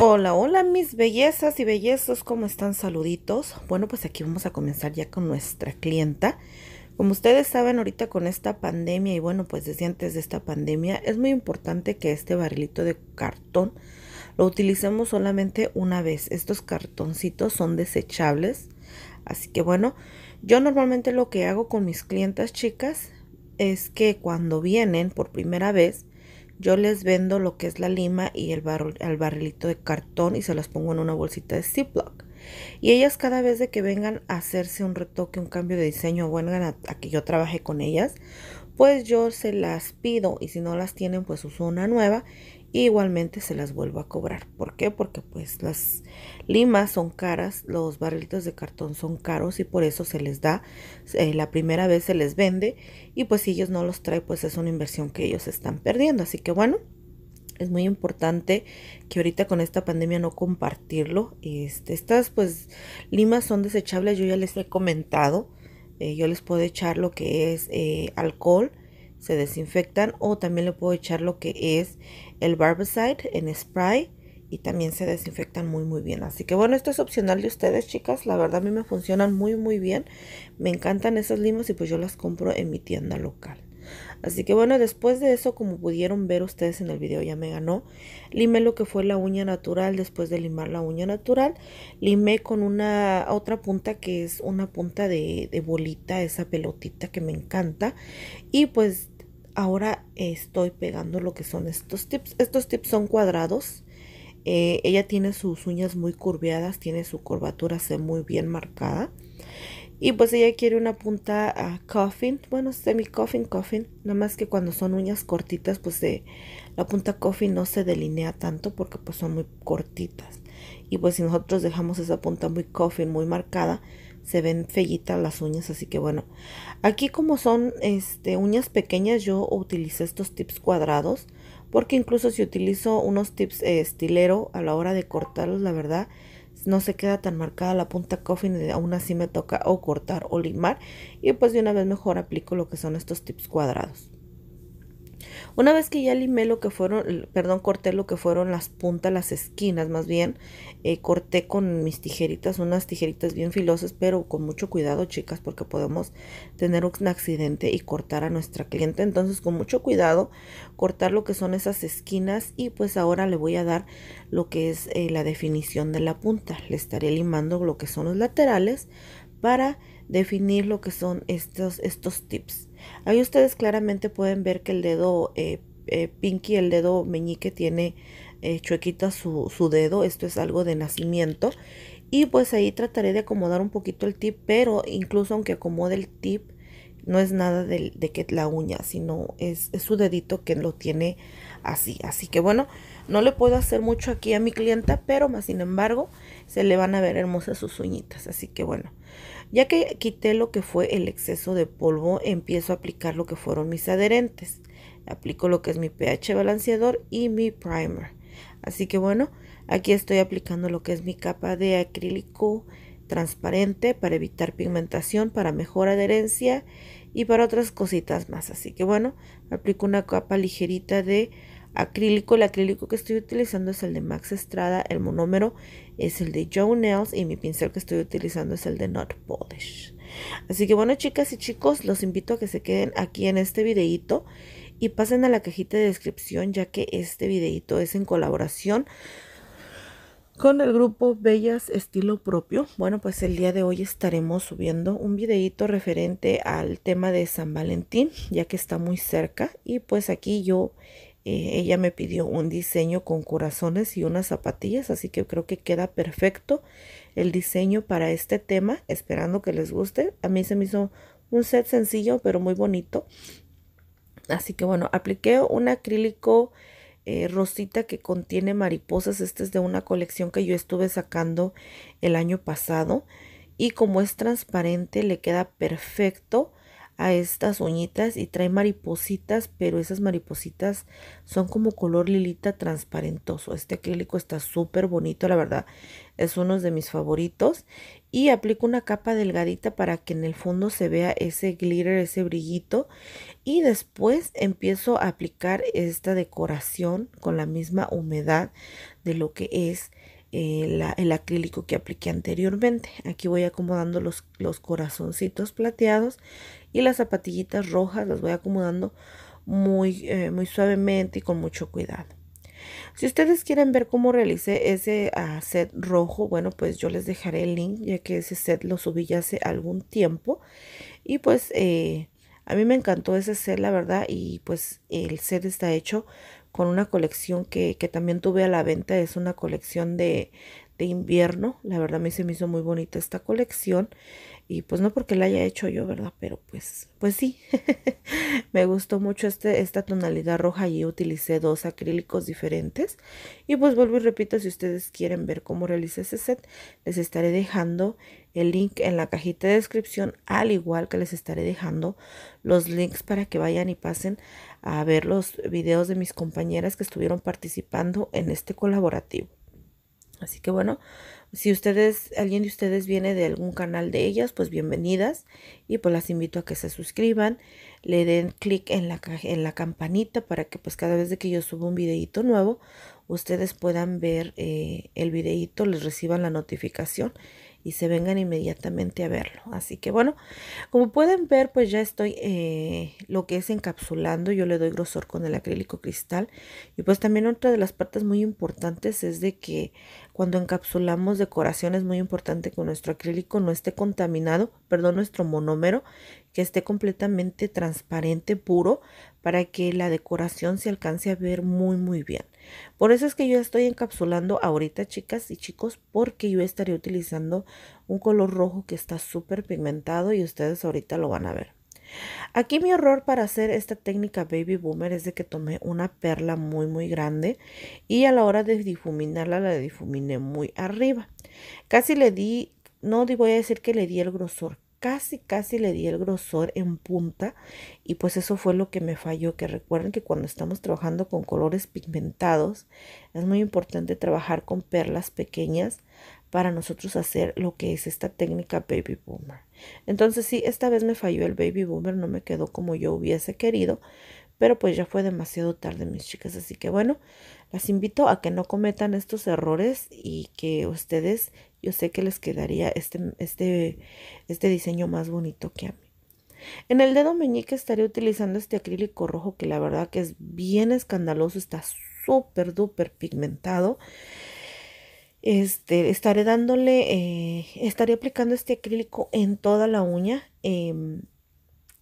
Hola, hola mis bellezas y bellezos, ¿cómo están? Saluditos. Bueno, pues aquí vamos a comenzar ya con nuestra clienta. Como ustedes saben, ahorita con esta pandemia y bueno, pues desde antes de esta pandemia, es muy importante que este barrilito de cartón lo utilicemos solamente una vez. Estos cartoncitos son desechables. Así que bueno, yo normalmente lo que hago con mis clientas chicas es que cuando vienen por primera vez, yo les vendo lo que es la lima y el, bar el barrilito de cartón y se las pongo en una bolsita de Ziploc. Y ellas cada vez de que vengan a hacerse un retoque, un cambio de diseño, o vengan a, a que yo trabaje con ellas, pues yo se las pido y si no las tienen, pues uso una nueva igualmente se las vuelvo a cobrar. ¿Por qué? Porque pues las limas son caras, los barritos de cartón son caros y por eso se les da, eh, la primera vez se les vende y pues si ellos no los traen pues es una inversión que ellos están perdiendo. Así que bueno, es muy importante que ahorita con esta pandemia no compartirlo. Este, estas pues limas son desechables, yo ya les he comentado. Eh, yo les puedo echar lo que es eh, alcohol, se desinfectan o también le puedo echar lo que es el barbicide en spray y también se desinfectan muy muy bien. Así que bueno, esto es opcional de ustedes, chicas. La verdad a mí me funcionan muy muy bien. Me encantan esos limos y pues yo las compro en mi tienda local. Así que bueno, después de eso, como pudieron ver ustedes en el video, ya me ganó. Limé lo que fue la uña natural. Después de limar la uña natural, limé con una otra punta que es una punta de bolita, esa pelotita que me encanta. Y pues ahora estoy pegando lo que son estos tips. Estos tips son cuadrados. Eh, ella tiene sus uñas muy curveadas, tiene su curvatura se muy bien marcada. Y pues ella quiere una punta ah, coffin, bueno, semi coffin, coffin. Nada más que cuando son uñas cortitas, pues la punta coffin no se delinea tanto porque pues son muy cortitas. Y pues si nosotros dejamos esa punta muy coffin, muy marcada, se ven fellitas las uñas, así que bueno. Aquí como son este, uñas pequeñas, yo utilicé estos tips cuadrados, porque incluso si utilizo unos tips eh, estilero a la hora de cortarlos, la verdad, no se queda tan marcada la punta coffin y aún así me toca o cortar o limar y pues de una vez mejor aplico lo que son estos tips cuadrados. Una vez que ya limé lo que fueron, perdón, corté lo que fueron las puntas, las esquinas más bien, eh, corté con mis tijeritas, unas tijeritas bien filosas, pero con mucho cuidado chicas, porque podemos tener un accidente y cortar a nuestra cliente. Entonces con mucho cuidado cortar lo que son esas esquinas y pues ahora le voy a dar lo que es eh, la definición de la punta. Le estaré limando lo que son los laterales para definir lo que son estos, estos tips. Ahí ustedes claramente pueden ver que el dedo eh, eh, pinky, el dedo meñique tiene eh, chuequita su, dedo. Esto es algo de nacimiento. Y pues ahí trataré de acomodar un poquito el tip, pero incluso aunque acomode el tip, no es nada de, que la uña, sino es, es, su dedito que lo tiene así. Así que bueno, no le puedo hacer mucho aquí a mi clienta, pero más sin embargo, se le van a ver hermosas sus uñitas. Así que bueno, ya que quité lo que fue el exceso de polvo, empiezo a aplicar lo que fueron mis adherentes. Aplico lo que es mi pH balanceador y mi primer. Así que bueno, aquí estoy aplicando lo que es mi capa de acrílico transparente para evitar pigmentación, para mejor adherencia y para otras cositas más. Así que bueno, aplico una capa ligerita de acrílico. El acrílico que estoy utilizando es el de Max Estrada, el monómero es el de Joe Nails y mi pincel que estoy utilizando es el de Not Polish. Así que bueno chicas y chicos, los invito a que se queden aquí en este videito y pasen a la cajita de descripción ya que este videito es en colaboración con el grupo Bellas Estilo Propio. Bueno, pues el día de hoy estaremos subiendo un videito referente al tema de San Valentín, ya que está muy cerca. Y pues aquí yo eh, ella me pidió un diseño con corazones y unas zapatillas, así que creo que queda perfecto el diseño para este tema, esperando que les guste. A mí se me hizo un set sencillo, pero muy bonito. Así que bueno, apliqué un acrílico eh, rosita que contiene mariposas. Este es de una colección que yo estuve sacando el año pasado. Y como es transparente, le queda perfecto a estas uñitas y trae maripositas, pero esas maripositas son como color lilita transparentoso. Este acrílico está súper bonito, la verdad. Es uno de mis favoritos. Y aplico una capa delgadita para que en el fondo se vea ese glitter, ese brillito. Y después empiezo a aplicar esta decoración con la misma humedad de lo que es el, acrílico que apliqué anteriormente. Aquí voy acomodando los, los corazoncitos plateados y las zapatillitas rojas las voy acomodando muy, eh, muy suavemente y con mucho cuidado. Si ustedes quieren ver cómo realicé ese ah, set rojo, bueno, pues yo les dejaré el link, ya que ese set lo subí ya hace algún tiempo. Y pues eh, a mí me encantó ese set, la verdad, y pues el set está hecho con una colección que, también tuve a la venta, es una colección de, invierno. La verdad, a mí se me hizo muy bonita esta colección. Y pues no porque la haya hecho yo, ¿verdad? Pero pues, pues sí. me gustó mucho este, esta tonalidad roja y utilicé dos acrílicos diferentes. Y pues vuelvo y repito, si ustedes quieren ver cómo realicé ese set, les estaré dejando el link en la cajita de descripción, al igual que les estaré dejando los links para que vayan y pasen a ver los videos de mis compañeras que estuvieron participando en este colaborativo. Así que bueno, si ustedes, alguien de ustedes viene de algún canal de ellas, pues bienvenidas y pues las invito a que se suscriban, le den clic en la, en la campanita para que pues cada vez de que yo subo un videito nuevo, ustedes puedan ver eh, el videito, les reciban la notificación y se vengan inmediatamente a verlo. Así que bueno, como pueden ver, pues ya estoy eh, lo que es encapsulando. Yo le doy grosor con el acrílico cristal. Y pues también otra de las partes muy importantes es de que cuando encapsulamos decoración es muy importante que nuestro acrílico no esté contaminado, perdón, nuestro monómero, que esté completamente transparente, puro, para que la decoración se alcance a ver muy, muy bien. Por eso es que yo estoy encapsulando ahorita, chicas y chicos, porque yo estaré utilizando un color rojo que está súper pigmentado y ustedes ahorita lo van a ver. Aquí mi error para hacer esta técnica baby boomer es de que tomé una perla muy muy grande y a la hora de difuminarla la difuminé muy arriba. Casi le di, no voy a decir que le di el grosor, casi casi le di el grosor en punta y pues eso fue lo que me falló. Que recuerden que cuando estamos trabajando con colores pigmentados es muy importante trabajar con perlas pequeñas para nosotros hacer lo que es esta técnica baby boomer. Entonces sí, esta vez me falló el baby boomer, no me quedó como yo hubiese querido, pero pues ya fue demasiado tarde mis chicas, así que bueno, las invito a que no cometan estos errores y que ustedes, yo sé que les quedaría este, este, este diseño más bonito que a mí. En el dedo meñique estaré utilizando este acrílico rojo que la verdad que es bien escandaloso, está súper, duper pigmentado. Este, estaré dándole, eh, estaré aplicando este acrílico en toda la uña em,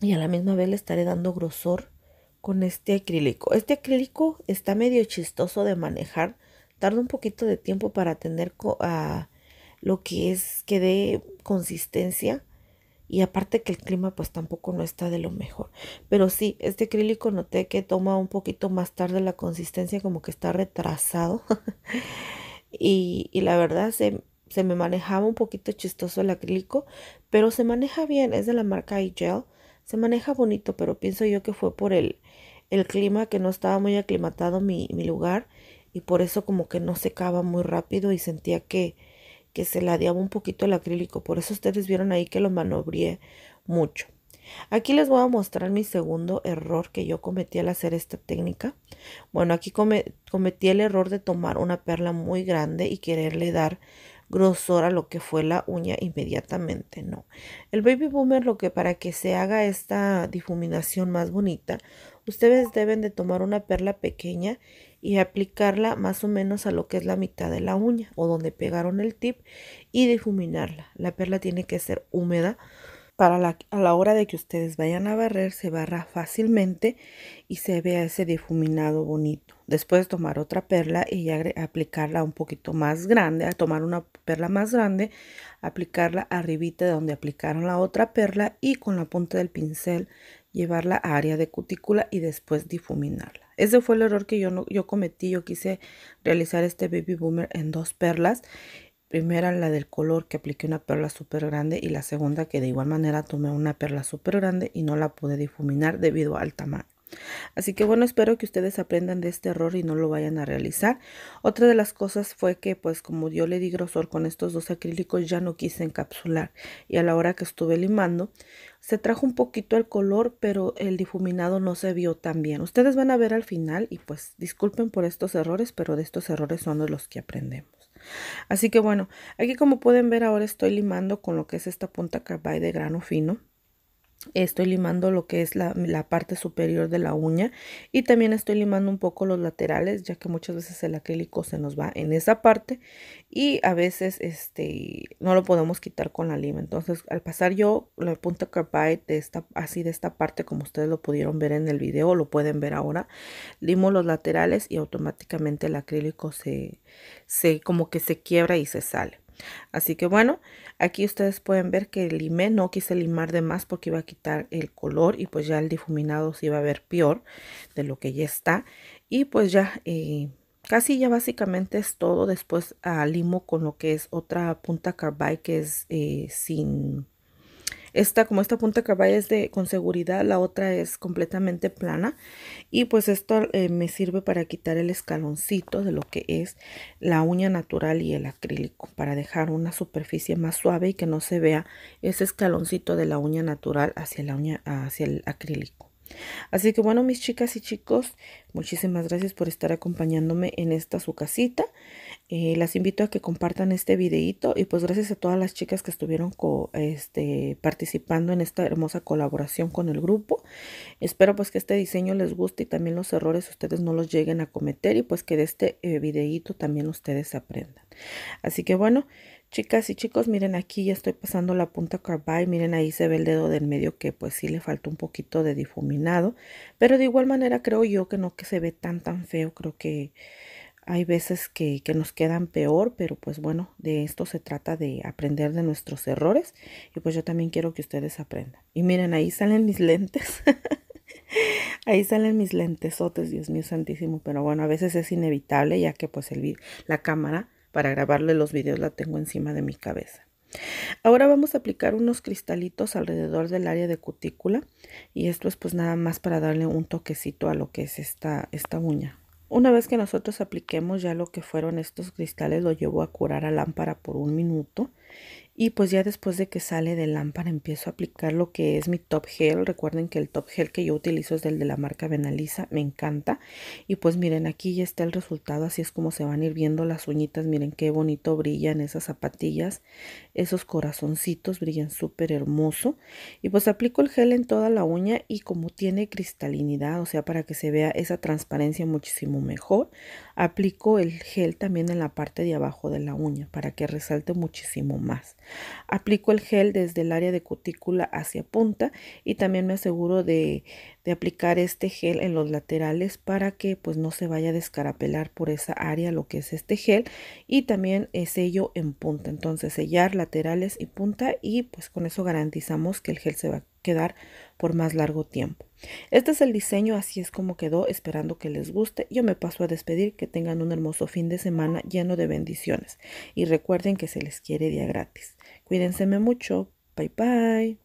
y a la misma vez le estaré dando grosor con este acrílico. Este acrílico está medio chistoso de manejar, tarda un poquito de tiempo para tener a ah, lo que es que dé consistencia y aparte que el clima pues tampoco no está de lo mejor. Pero sí, este acrílico noté que toma un poquito más tarde la consistencia, como que está retrasado. y, la verdad se, me manejaba un poquito chistoso el acrílico, pero se maneja bien, es de la marca iGel, se maneja bonito, pero pienso yo que fue por el, el clima que no estaba muy aclimatado mi, lugar y por eso como que no secaba muy rápido y sentía que, que se ladeaba un poquito el acrílico, por eso ustedes vieron ahí que lo manobrié mucho. Aquí les voy a mostrar mi segundo error que yo cometí al hacer esta técnica. Bueno, aquí cometí el error de tomar una perla muy grande y quererle dar grosor a lo que fue la uña inmediatamente, no. El baby boomer lo que para que se haga esta difuminación más bonita, ustedes deben de tomar una perla pequeña y aplicarla más o menos a lo que es la mitad de la uña o donde pegaron el tip y difuminarla. La perla tiene que ser húmeda para la, a la hora de que ustedes vayan a barrer, se barra fácilmente y se vea ese difuminado bonito. Después tomar otra perla y aplicarla un poquito más grande, a tomar una perla más grande, aplicarla arribita de donde aplicaron la otra perla y con la punta del pincel llevarla a área de cutícula y después difuminarla. Ese fue el error que yo, yo cometí, yo quise realizar este baby boomer en dos perlas primera la del color que apliqué una perla súper grande y la segunda que de igual manera tomé una perla súper grande y no la pude difuminar debido al tamaño. Así que bueno, espero que ustedes aprendan de este error y no lo vayan a realizar. Otra de las cosas fue que pues como yo le di grosor con estos dos acrílicos ya no quise encapsular y a la hora que estuve limando se trajo un poquito el color pero el difuminado no se vio tan bien. Ustedes van a ver al final y pues disculpen por estos errores pero de estos errores son los que aprendemos. Así que bueno, aquí como pueden ver ahora estoy limando con lo que es esta punta carbide de grano fino estoy limando lo que es la, parte superior de la uña y también estoy limando un poco los laterales ya que muchas veces el acrílico se nos va en esa parte y a veces este no lo podemos quitar con la lima entonces al pasar yo la punta carbide así de esta parte como ustedes lo pudieron ver en el video lo pueden ver ahora limo los laterales y automáticamente el acrílico se, se como que se quiebra y se sale Así que bueno, aquí ustedes pueden ver que limé, no quise limar de más porque iba a quitar el color y pues ya el difuminado se iba a ver peor de lo que ya está. Y pues ya... Eh, casi ya básicamente es todo. Después ah, limo con lo que es otra punta carbide que es eh, sin esta, como esta punta caballa es de con seguridad, la otra es completamente plana. Y pues esto eh, me sirve para quitar el escaloncito de lo que es la uña natural y el acrílico. Para dejar una superficie más suave y que no se vea ese escaloncito de la uña natural hacia, la uña, hacia el acrílico. Así que bueno, mis chicas y chicos, muchísimas gracias por estar acompañándome en esta su casita. Eh, las invito a que compartan este videito y pues gracias a todas las chicas que estuvieron este, participando en esta hermosa colaboración con el grupo. Espero pues que este diseño les guste y también los errores ustedes no los lleguen a cometer y pues que de este eh, videíto videito también ustedes aprendan. Así que bueno, chicas y chicos, miren aquí ya estoy pasando la punta carbide, miren ahí se ve el dedo del medio que pues sí le falta un poquito de difuminado, pero de igual manera creo yo que no que se ve tan tan feo, creo que hay veces que, nos quedan peor, pero pues bueno, de esto se trata de aprender de nuestros errores y pues yo también quiero que ustedes aprendan. Y miren, ahí salen mis lentes. ahí salen mis lentesotes, Dios mío santísimo, pero bueno, a veces es inevitable ya que pues el, la cámara para grabarle los videos la tengo encima de mi cabeza. Ahora vamos a aplicar unos cristalitos alrededor del área de cutícula y esto es pues nada más para darle un toquecito a lo que es esta, esta uña, una vez que nosotros apliquemos ya lo que fueron estos cristales, lo llevo a curar a lámpara por un minuto y pues ya después de que sale de lámpara empiezo a aplicar lo que es mi top gel. Recuerden que el top gel que yo utilizo es del de la marca Benalisa, me encanta. Y pues miren, aquí ya está el resultado, así es como se van a ir viendo las uñitas. Miren qué bonito brillan esas zapatillas, esos corazoncitos brillan súper hermoso. Y pues aplico el gel en toda la uña y como tiene cristalinidad, o sea, para que se vea esa transparencia muchísimo mejor, aplico el gel también en la parte de abajo de la uña para que resalte muchísimo más. Aplico el gel desde el área de cutícula hacia punta y también me aseguro de de aplicar este gel en los laterales para que pues no se vaya a descarapelar por esa área lo que es este gel y también sello en punta entonces sellar laterales y punta y pues con eso garantizamos que el gel se va a quedar por más largo tiempo este es el diseño así es como quedó esperando que les guste yo me paso a despedir que tengan un hermoso fin de semana lleno de bendiciones y recuerden que se les quiere día gratis cuídense mucho bye bye